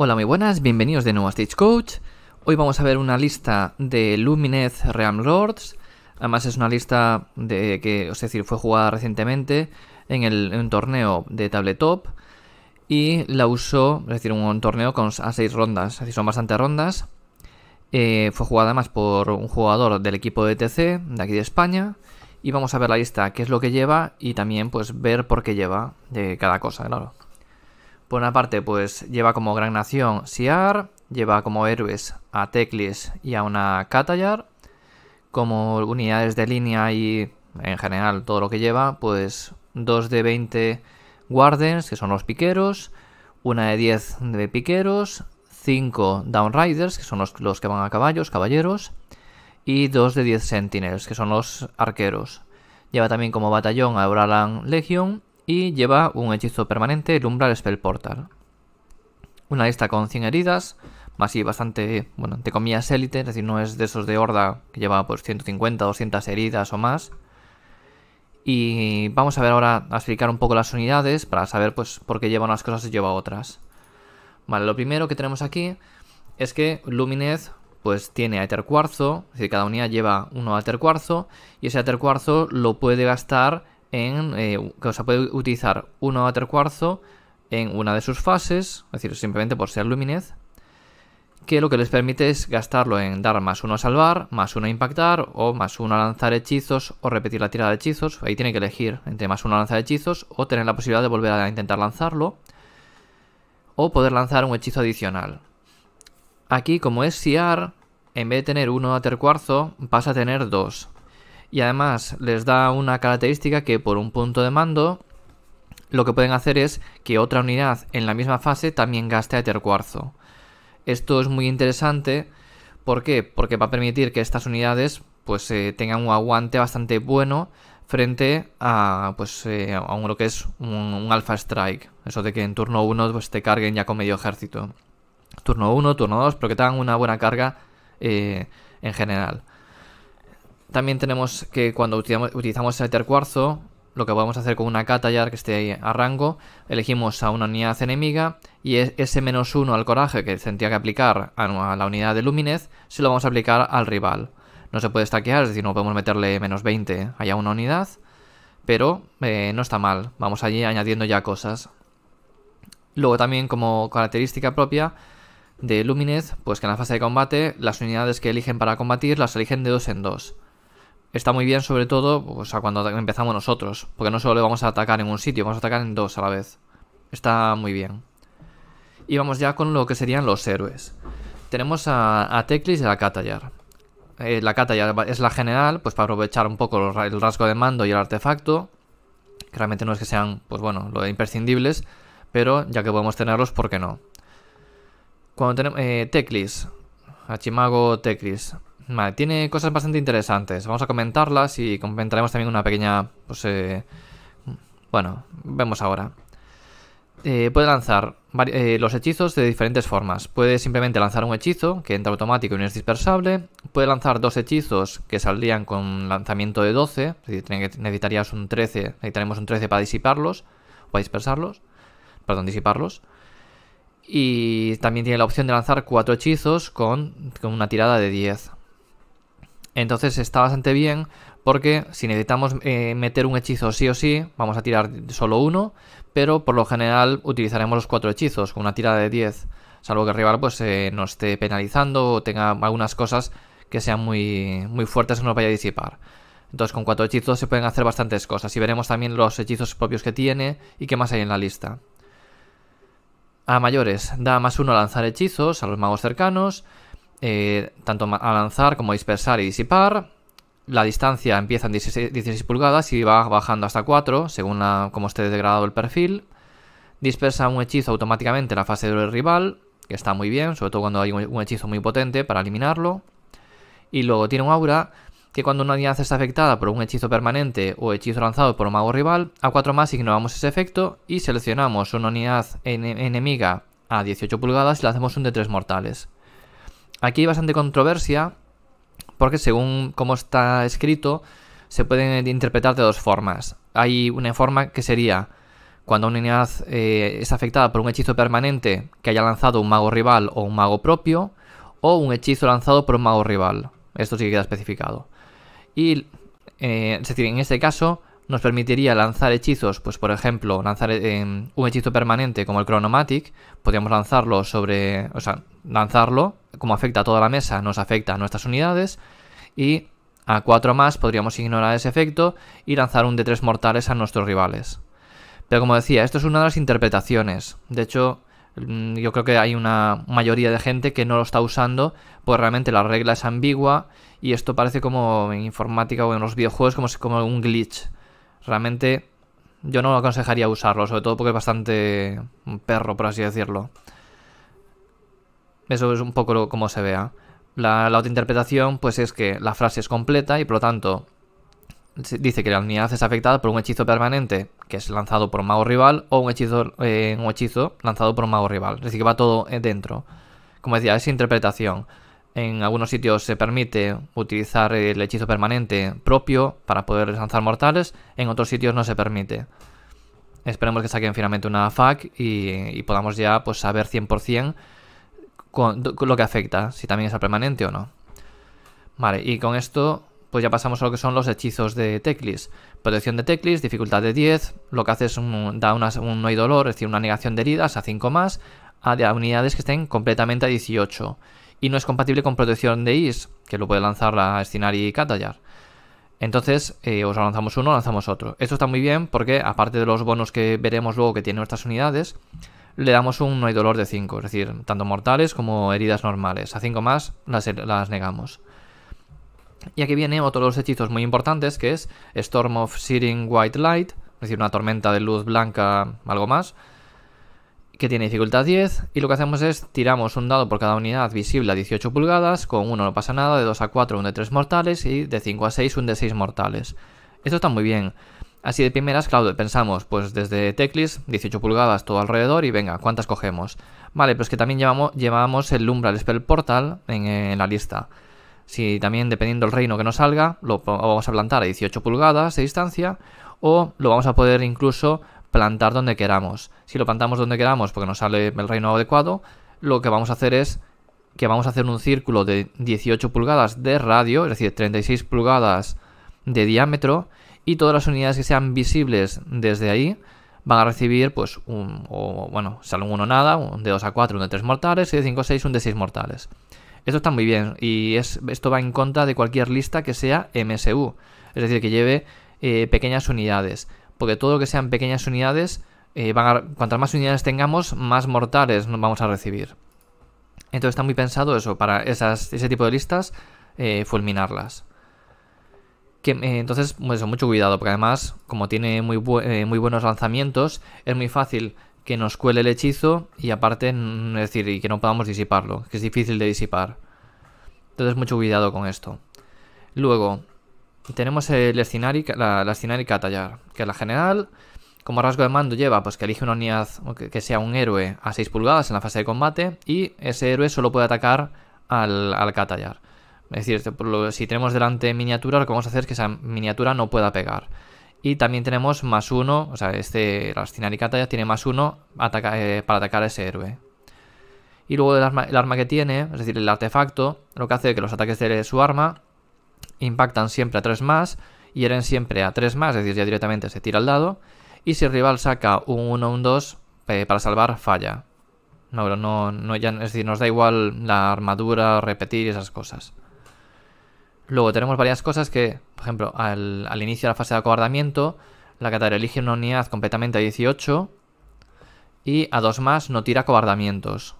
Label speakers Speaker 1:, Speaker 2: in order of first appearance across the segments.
Speaker 1: Hola, muy buenas, bienvenidos de nuevo a Stagecoach. Hoy vamos a ver una lista de Luminez Realm Lords. Además es una lista de que, es decir, fue jugada recientemente en, el, un torneo de tabletop y la usó, es decir, un, torneo con, a 6 rondas, es son bastantes rondas. Eh, fue jugada más por un jugador del equipo de e TC de aquí de España y vamos a ver la lista, qué es lo que lleva y también pues ver por qué lleva de cada cosa, claro. Por una parte, pues lleva como gran nación Siar, lleva como héroes a Teclis y a una Katayar. Como unidades de línea y en general todo lo que lleva, pues dos de 20 Guardens, que son los piqueros, una de 10 de piqueros, 5 Downriders, que son los, que van a caballos, caballeros, y dos de 10 Sentinels, que son los arqueros. Lleva también como batallón a Euralan Legion y lleva un hechizo permanente, el Umbral Spell Portal. Una lista con 100 heridas, más y bastante, bueno, te comillas élite, es decir, no es de esos de horda que lleva pues 150, 200 heridas o más. Y vamos a ver ahora a explicar un poco las unidades para saber pues por qué lleva unas cosas y lleva otras. Vale, lo primero que tenemos aquí es que Luminez pues tiene Aether Cuarzo, es decir, cada unidad lleva uno altercuarzo. y ese Aether Cuarzo lo puede gastar en, eh, que os puede utilizar uno a cuarzo en una de sus fases, es decir, simplemente por ser luminez, que lo que les permite es gastarlo en dar más uno a salvar, más uno a impactar, o más uno a lanzar hechizos, o repetir la tirada de hechizos. Ahí tiene que elegir entre más uno a lanzar hechizos, o tener la posibilidad de volver a intentar lanzarlo, o poder lanzar un hechizo adicional. Aquí, como es SIAR, en vez de tener uno a tercuarzo, pasa a tener dos y además les da una característica que por un punto de mando lo que pueden hacer es que otra unidad en la misma fase también gaste Aether cuarzo. Esto es muy interesante, ¿por qué? Porque va a permitir que estas unidades pues eh, tengan un aguante bastante bueno frente a pues eh, a lo que es un, alpha strike, eso de que en turno 1 pues, te carguen ya con medio ejército. Turno 1, turno 2, pero que tengan una buena carga eh, en general. También tenemos que cuando utilizamos, el tercuarzo, lo que podemos hacer con una catallar que esté ahí a rango, elegimos a una unidad enemiga y e-, ese menos uno al coraje que tendría que aplicar a la unidad de luminez, se lo vamos a aplicar al rival. No se puede stackear, es decir, no podemos meterle menos 20 allá una unidad, pero eh, no está mal, vamos allí añadiendo ya cosas. Luego también como característica propia de Luminez, pues que en la fase de combate las unidades que eligen para combatir las eligen de dos en dos está muy bien, sobre todo, pues, cuando empezamos nosotros, porque no solo le vamos a atacar en un sitio, vamos a atacar en dos a la vez. Está muy bien. Y vamos ya con lo que serían los héroes. Tenemos a, Teclis y a Catallar. Eh, la Catallar es la general, pues para aprovechar un poco el rasgo de mando y el artefacto, realmente no es que sean, pues bueno, lo de imprescindibles, pero ya que podemos tenerlos, ¿por qué no? Cuando tenemos eh, Teclis, Hachimago Teclis, Vale, tiene cosas bastante interesantes. Vamos a comentarlas y comentaremos también una pequeña... Pues, eh, bueno, vemos ahora. Eh, puede lanzar eh, los hechizos de diferentes formas. Puede simplemente lanzar un hechizo que entra automático y no es dispersable. Puede lanzar dos hechizos que saldrían con lanzamiento de 12. necesitarías un 13. Necesitaremos un 13 para disiparlos. O para dispersarlos. Perdón, disiparlos. Y también tiene la opción de lanzar cuatro hechizos con, con una tirada de 10. Entonces está bastante bien porque si necesitamos eh, meter un hechizo sí o sí, vamos a tirar solo uno, pero por lo general utilizaremos los cuatro hechizos con una tirada de 10, salvo que el rival pues, eh, nos esté penalizando o tenga algunas cosas que sean muy, muy fuertes que nos vaya a disipar. Entonces con cuatro hechizos se pueden hacer bastantes cosas y veremos también los hechizos propios que tiene y qué más hay en la lista. A mayores, da más uno a lanzar hechizos a los magos cercanos, eh, tanto a lanzar como a dispersar y disipar. La distancia empieza en 16, pulgadas y va bajando hasta 4 según la, como esté degradado el perfil. Dispersa un hechizo automáticamente en la fase del rival, que está muy bien, sobre todo cuando hay un hechizo muy potente para eliminarlo. Y luego tiene un aura que cuando una unidad está afectada por un hechizo permanente o hechizo lanzado por un mago rival, a 4 más ignoramos ese efecto y seleccionamos una unidad enemiga a 18 pulgadas y le hacemos un de 3 mortales. Aquí hay bastante controversia porque según cómo está escrito, se pueden interpretar de dos formas. Hay una forma que sería cuando una unidad eh, es afectada por un hechizo permanente que haya lanzado un mago rival o un mago propio, o un hechizo lanzado por un mago rival. Esto sí que queda especificado. Y, eh, es decir, en este caso, nos permitiría lanzar hechizos, pues por ejemplo, lanzar eh, un hechizo permanente como el Chronomatic, podríamos lanzarlo sobre, o sea, lanzarlo, como afecta a toda la mesa, nos afecta a nuestras unidades, y a cuatro más podríamos ignorar ese efecto y lanzar un de tres mortales a nuestros rivales. Pero como decía, esto es una de las interpretaciones, de hecho, mm, yo creo que hay una mayoría de gente que no lo está usando, pues realmente la regla es ambigua y esto parece como en informática o en los videojuegos como, como un glitch realmente yo no aconsejaría usarlo, sobre todo porque es bastante perro, por así decirlo. Eso es un poco como se vea. La, otra interpretación, pues es que la frase es completa y por lo tanto dice que la unidad es afectada por un hechizo permanente que es lanzado por un mago rival o un hechizo, eh, un hechizo lanzado por un mago rival. Es decir, que va todo eh, dentro. Como decía, esa interpretación. En algunos sitios se permite utilizar el hechizo permanente propio para poder lanzar mortales, en otros sitios no se permite. Esperemos que saquen finalmente una FAQ y, podamos ya pues, saber 100% con, lo que afecta, si también es permanente o no. Vale, y con esto pues ya pasamos a lo que son los hechizos de Teclis. Protección de Teclis, dificultad de 10, lo que hace es un, da una, un no hay dolor, es decir, una negación de heridas a 5 más, a, a unidades que estén completamente a 18 y no es compatible con protección de IS, que lo puede lanzar la Stinari y catallar Entonces, eh, os lanzamos uno, lanzamos otro. Esto está muy bien porque, aparte de los bonos que veremos luego que tienen nuestras unidades, le damos un no hay dolor de 5, es decir, tanto mortales como heridas normales. A 5 más las, las negamos. Y aquí viene otro de los hechizos muy importantes que es Storm of Searing White Light, es decir, una tormenta de luz blanca, algo más, que tiene dificultad 10 y lo que hacemos es tiramos un dado por cada unidad visible a 18 pulgadas, con uno no pasa nada, de 2 a 4 un de 3 mortales y de 5 a 6 un de 6 mortales. Esto está muy bien. Así de primeras, claro, pensamos, pues desde Teclis, 18 pulgadas todo alrededor y venga, ¿cuántas cogemos? Vale, pero es que también llevamos, el Umbral Spell Portal en, en la lista. Si también dependiendo del reino que nos salga, lo vamos a plantar a 18 pulgadas de distancia o lo vamos a poder incluso plantar donde queramos. Si lo plantamos donde queramos porque nos sale el reino adecuado, lo que vamos a hacer es que vamos a hacer un círculo de 18 pulgadas de radio, es decir, 36 pulgadas de diámetro, y todas las unidades que sean visibles desde ahí van a recibir, pues, un, o, bueno, sale uno 1 nada, un de 2 a 4, un de 3 mortales, y de 5 a 6, un de 6 mortales. Esto está muy bien y es, esto va en contra de cualquier lista que sea MSU, es decir, que lleve eh, pequeñas unidades porque todo lo que sean pequeñas unidades, eh, van cuantas más unidades tengamos, más mortales nos vamos a recibir. Entonces está muy pensado eso, para esas, ese tipo de listas, eh, fulminarlas. Que, eh, entonces, pues mucho cuidado, porque además, como tiene muy, muy buenos lanzamientos, es muy fácil que nos cuele el hechizo y aparte, es decir, y que no podamos disiparlo, que es difícil de disipar. Entonces, mucho cuidado con esto. Luego, tenemos el la, la escenario que que la general, como rasgo de mando, lleva pues que elige una unidad que, sea un héroe a 6 pulgadas en la fase de combate y ese héroe solo puede atacar al, al Es decir, este, si tenemos delante miniatura, lo que vamos a hacer es que esa miniatura no pueda pegar. Y también tenemos más uno, o sea, este, la escenario catallar tiene más uno eh, para atacar a ese héroe. Y luego el arma, el arma que tiene, es decir, el artefacto, lo que hace es que los ataques de su arma impactan siempre a 3 más, hieren siempre a 3 más, es decir, ya directamente se tira al dado, y si el rival saca un 1 un 2 eh, para salvar, falla. No, pero no, no ya, es decir, nos da igual la armadura, repetir esas cosas. Luego tenemos varias cosas que, por ejemplo, al, inicio de la fase de acobardamiento, la catar elige una unidad completamente a 18 y a 2 más no tira acobardamientos,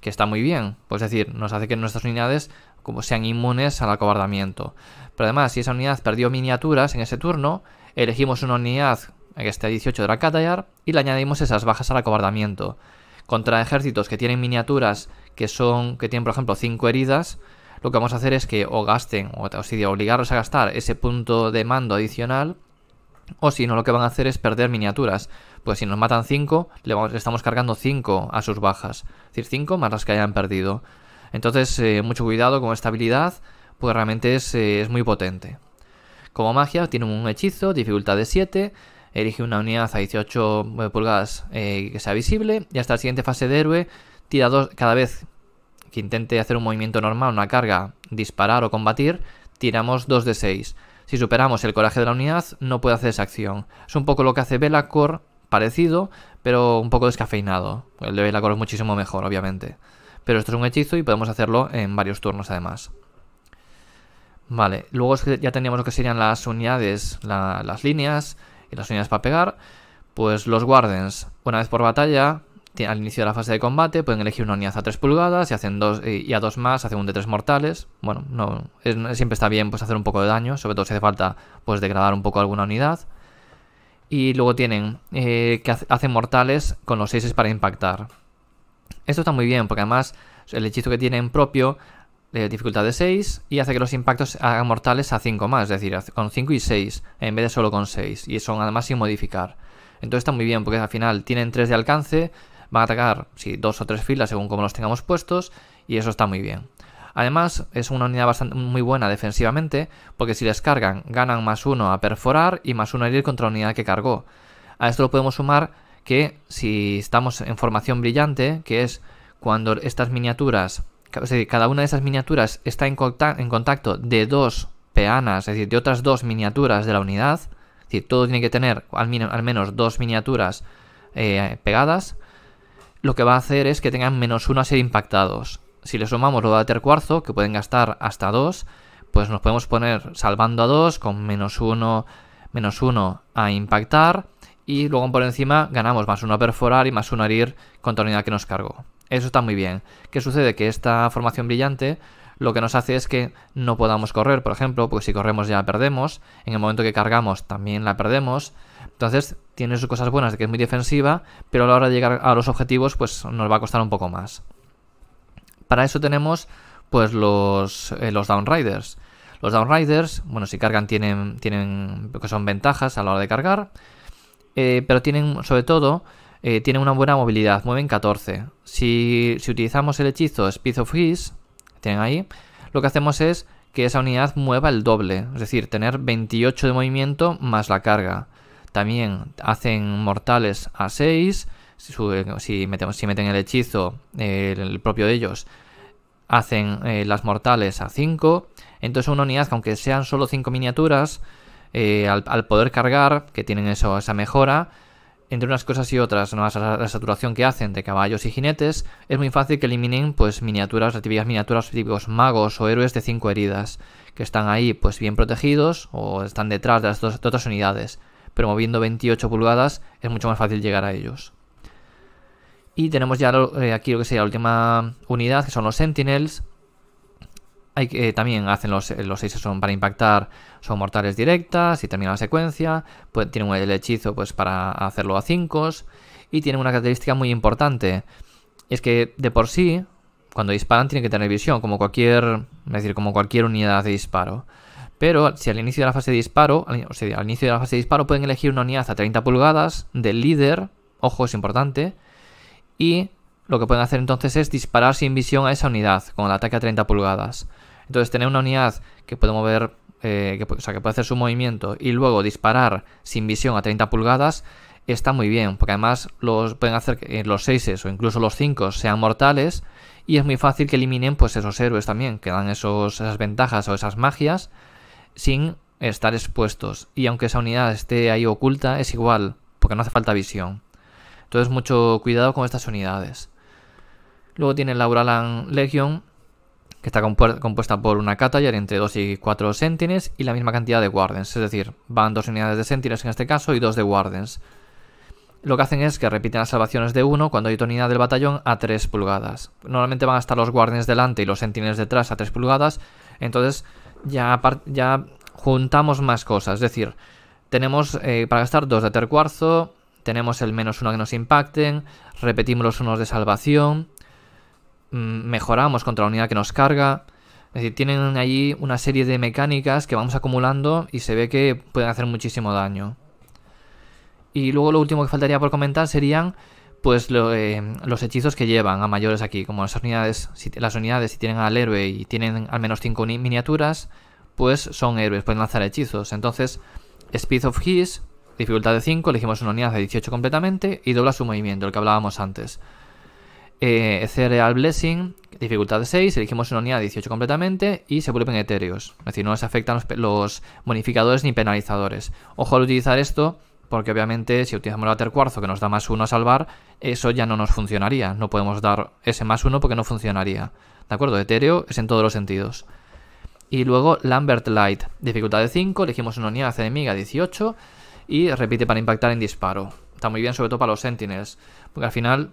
Speaker 1: que está muy bien. Pues es decir, nos hace que nuestras unidades como sean inmunes al acobardamiento. Pero además, si esa unidad perdió miniaturas en ese turno, elegimos una unidad que esté a 18 de la y le añadimos esas bajas al acobardamiento. Contra ejércitos que tienen miniaturas que son que tienen, por ejemplo, 5 heridas, lo que vamos a hacer es que o gasten, o, obligarlos a gastar ese punto de mando adicional, o si no, lo que van a hacer es perder miniaturas. Pues si nos matan 5, le, le, estamos cargando 5 a sus bajas. Es decir, 5 más las que hayan perdido. Entonces, eh, mucho cuidado con esta habilidad, pues realmente eh, es, muy potente. Como magia, tiene un hechizo, dificultad de 7, erige una unidad a 18 eh, pulgadas que sea visible, y hasta la siguiente fase de héroe, tira dos, cada vez que intente hacer un movimiento normal, una carga, disparar o combatir, tiramos 2 de 6. Si superamos el coraje de la unidad, no puede hacer esa acción. Es un poco lo que hace Velacor, parecido, pero un poco descafeinado. El de Velacor es muchísimo mejor, obviamente. Pero esto es un hechizo y podemos hacerlo en varios turnos además. Vale, luego ya teníamos lo que serían las unidades, las líneas y las unidades para pegar. Pues los Guardians una vez por batalla, al inicio de la fase de combate, pueden elegir una unidad a 3 pulgadas y, hacen dos, y a 2 más hacen un de 3 mortales. Bueno, no, siempre está bien pues, hacer un poco de daño, sobre todo si hace falta pues, degradar un poco alguna unidad. Y luego tienen eh, que hacen mortales con los 6 para impactar. Esto está muy bien, porque además el hechizo que tienen propio de eh, dificultad de 6 y hace que los impactos hagan mortales a 5 más, es decir, con 5 y 6 en vez de solo con 6 y son además sin modificar. Entonces está muy bien porque al final tienen 3 de alcance, van a atacar si dos o tres filas según como los tengamos puestos y eso está muy bien. Además es una unidad bastante, muy buena defensivamente porque si les cargan ganan más 1 a perforar y más 1 a herir contra la unidad que cargó. A esto lo podemos sumar que si estamos en formación brillante, que es cuando estas miniaturas, es decir, cada una de esas miniaturas está en, contacto de dos peanas, es decir, de otras dos miniaturas de la unidad, es decir, todo tiene que tener al, menos dos miniaturas eh, pegadas, lo que va a hacer es que tengan menos uno a ser impactados. Si le sumamos lo de tercuarzo, que pueden gastar hasta dos, pues nos podemos poner salvando a dos con menos uno, menos uno a impactar, y luego por encima ganamos más uno a perforar y más uno a herir con la unidad que nos cargó. Eso está muy bien. ¿Qué sucede? Que esta formación brillante lo que nos hace es que no podamos correr, por ejemplo, porque si corremos ya la perdemos, en el momento que cargamos también la perdemos. Entonces tiene sus cosas buenas de que es muy defensiva, pero a la hora de llegar a los objetivos pues nos va a costar un poco más. Para eso tenemos pues los, eh, downriders. Los downriders, bueno, si cargan tienen, tienen son ventajas a la hora de cargar. Eh, pero tienen, sobre todo, eh, tienen una buena movilidad, mueven 14. Si, utilizamos el hechizo Speed of His, ahí, lo que hacemos es que esa unidad mueva el doble, es decir, tener 28 de movimiento más la carga. También hacen mortales a 6, si, si, metemos, meten el hechizo, eh, el propio de ellos, hacen las mortales a 5. Entonces una unidad aunque sean solo 5 miniaturas, eh, al, poder cargar, que tienen eso, esa mejora, entre unas cosas y otras, ¿no? la, la saturación que hacen de caballos y jinetes, es muy fácil que eliminen pues miniaturas, las miniaturas, típicos magos o héroes de 5 heridas, que están ahí pues bien protegidos o están detrás de las otras unidades, pero moviendo 28 pulgadas es mucho más fácil llegar a ellos. Y tenemos ya eh, aquí lo que sería la última unidad, que son los Sentinels, eh, también hacen los, seis eh, son para impactar, son mortales directas y termina la secuencia. Pues tienen el hechizo pues, para hacerlo a 5 y tienen una característica muy importante. Es que de por sí, cuando disparan tienen que tener visión, como cualquier, es decir, como cualquier unidad de disparo. Pero si al inicio de la fase de disparo, al inicio de la fase de disparo pueden elegir una unidad a 30 pulgadas del líder, ojo, es importante, y lo que pueden hacer entonces es disparar sin visión a esa unidad con el ataque a 30 pulgadas. Entonces, tener una unidad que puede mover, eh, que, o sea, que puede hacer su movimiento y luego disparar sin visión a 30 pulgadas está muy bien, porque además los pueden hacer que eh, los 6 o incluso los 5 sean mortales y es muy fácil que eliminen pues esos héroes también, que dan esos, esas ventajas o esas magias sin estar expuestos. Y aunque esa unidad esté ahí oculta, es igual, porque no hace falta visión. Entonces mucho cuidado con estas unidades. Luego tiene la Uralan Legion, que está compuesta por una y entre 2 y 4 Sentinels y la misma cantidad de Wardens, es decir, van dos unidades de Sentinels en este caso y dos de Wardens. Lo que hacen es que repiten las salvaciones de 1 cuando hay otra unidad del batallón a 3 pulgadas. Normalmente van a estar los Wardens delante y los Sentinels detrás a 3 pulgadas, entonces ya, ya juntamos más cosas, es decir, tenemos eh, para gastar 2 de tercuarzo, tenemos el menos uno que nos impacten, repetimos los unos de salvación, Mm, mejoramos contra la unidad que nos carga. Es decir, tienen allí una serie de mecánicas que vamos acumulando y se ve que pueden hacer muchísimo daño. Y luego lo último que faltaría por comentar serían pues eh, los hechizos que llevan a mayores aquí, como las unidades, si, las unidades si tienen al héroe y tienen al menos 5 miniaturas, pues son héroes, pueden lanzar hechizos. Entonces, Speed of His, dificultad de 5, elegimos una unidad de 18 completamente y dobla su movimiento, el que hablábamos antes. Cereal eh, Blessing, dificultad de 6, elegimos una unidad de 18 completamente y se vuelven etéreos. Es decir, no les afectan los, bonificadores ni penalizadores. Ojo al utilizar esto, porque obviamente si utilizamos el water que nos da más uno a salvar, eso ya no nos funcionaría. No podemos dar ese más uno porque no funcionaría. ¿De acuerdo? Etéreo es en todos los sentidos. Y luego Lambert Light, dificultad de 5, elegimos una unidad enemiga 18 y repite para impactar en disparo. Está muy bien, sobre todo para los Sentinels, porque al final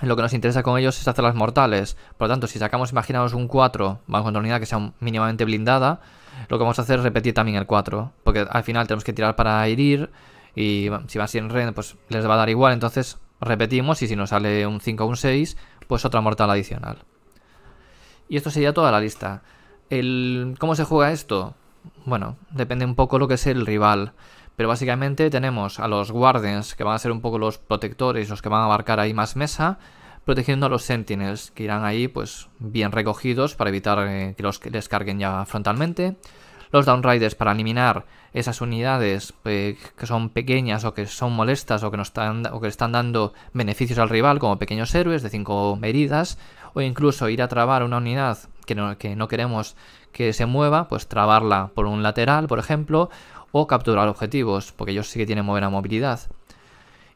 Speaker 1: lo que nos interesa con ellos es hacer las mortales. Por lo tanto, si sacamos, imaginaos, un 4, vamos con una unidad que sea mínimamente blindada, lo que vamos a hacer es repetir también el 4. Porque al final tenemos que tirar para herir, y si van en red, pues les va a dar igual. Entonces repetimos, y si nos sale un 5 o un 6, pues otra mortal adicional. Y esto sería toda la lista. El, ¿Cómo se juega esto? Bueno, depende un poco lo que es el rival. Pero básicamente tenemos a los guardians que van a ser un poco los protectores, los que van a abarcar ahí más mesa, protegiendo a los Sentinels, que irán ahí pues bien recogidos para evitar eh, que los descarguen ya frontalmente. Los Downriders para eliminar esas unidades eh, que son pequeñas o que son molestas o que, están, o que están dando beneficios al rival como pequeños héroes de 5 medidas o incluso ir a trabar una unidad que que no queremos que se mueva, pues trabarla por un lateral, por ejemplo, o capturar objetivos, porque ellos sí que tienen buena movilidad.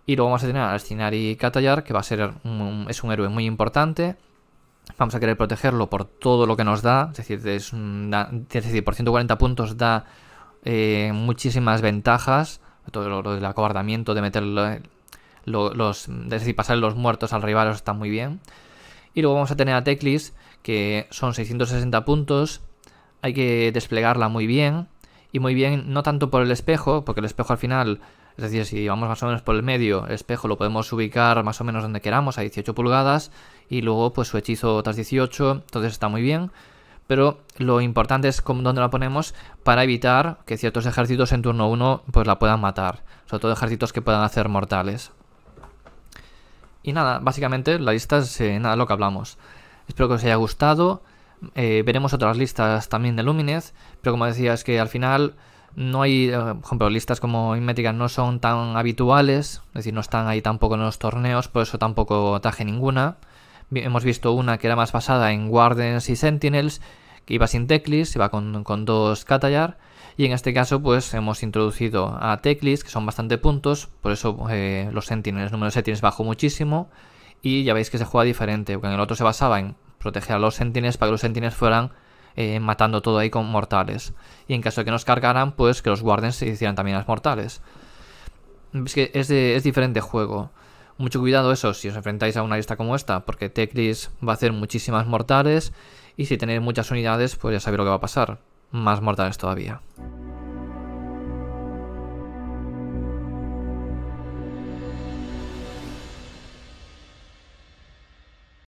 Speaker 1: Y luego vamos a tener a y Catallar, que va a ser un, es un héroe muy importante. Vamos a querer protegerlo por todo lo que nos da, es decir, es por 140 puntos da eh, muchísimas ventajas, todo lo, del acobardamiento, de meterlo. decir, pasar los muertos al rival, está muy bien. Y luego vamos a tener a Teclis, que son 660 puntos, hay que desplegarla muy bien, y muy bien no tanto por el espejo, porque el espejo al final, es decir, si vamos más o menos por el medio, el espejo lo podemos ubicar más o menos donde queramos, a 18 pulgadas, y luego pues su hechizo otras 18, entonces está muy bien. Pero lo importante es dónde la ponemos para evitar que ciertos ejércitos en turno 1 pues la puedan matar. Sobre todo ejércitos que puedan hacer mortales. Y nada, básicamente la lista es eh, nada lo que hablamos. Espero que os haya gustado. Eh, veremos otras listas también de Lumines, pero como decía, es que al final no hay, eh, por ejemplo, listas como Inmetrica no son tan habituales, es decir, no están ahí tampoco en los torneos, por eso tampoco traje ninguna. Hemos visto una que era más basada en Guardians y Sentinels, que iba sin Teclis, iba con, con dos Catallar, y en este caso pues hemos introducido a Teclis, que son bastante puntos, por eso eh, los Sentinels, el número de Sentinels bajó muchísimo, y ya veis que se juega diferente, porque en el otro se basaba en proteger a los sentines para que los sentines fueran eh, matando todo ahí con mortales. Y en caso de que nos cargaran, pues que los guardians se hicieran también las mortales. Es que es, es diferente juego. Mucho cuidado eso si os enfrentáis a una lista como esta, porque Teclis va a hacer muchísimas mortales y si tenéis muchas unidades, pues ya sabéis lo que va a pasar. Más mortales todavía.